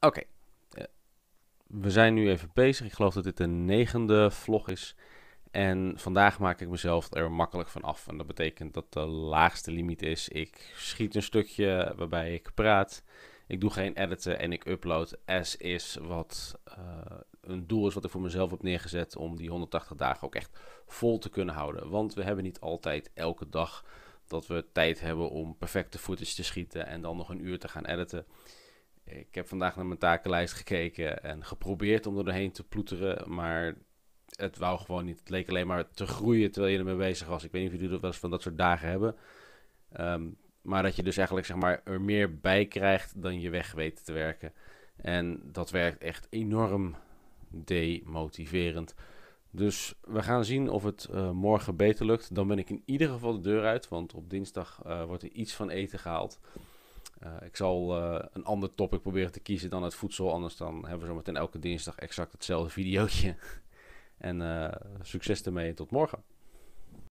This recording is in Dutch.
Oké. we zijn nu even bezig. Ik geloof dat dit de negende vlog is. En vandaag maak ik mezelf er makkelijk van af. En dat betekent dat de laagste limiet is. Ik schiet een stukje waarbij ik praat. Ik doe geen editen en ik upload as is wat eh, een doel is wat ik voor mezelf heb neergezet om die 180 dagen ook echt vol te kunnen houden. Want we hebben niet altijd elke dag dat we tijd hebben om perfecte footage te schieten en dan nog een uur te gaan editen. Ik heb vandaag naar mijn takenlijst gekeken en geprobeerd om er doorheen te ploeteren, maar het wou gewoon niet. Het leek alleen maar te groeien terwijl je ermee bezig was. Ik weet niet of jullie dat wel eens van dat soort dagen hebben. Ehm, maar dat je dus eigenlijk zeg maar, er meer bij krijgt dan je weg weet te werken. En dat werkt echt enorm demotiverend. Dus we gaan zien of het eh, morgen beter lukt. Dan ben ik in ieder geval de deur uit, want op dinsdag eh, wordt er iets van eten gehaald. Eh, ik zal eh, een ander topic proberen te kiezen dan het voedsel. Anders dan hebben we zometeen elke dinsdag exact hetzelfde videootje. en eh, succes ermee tot morgen.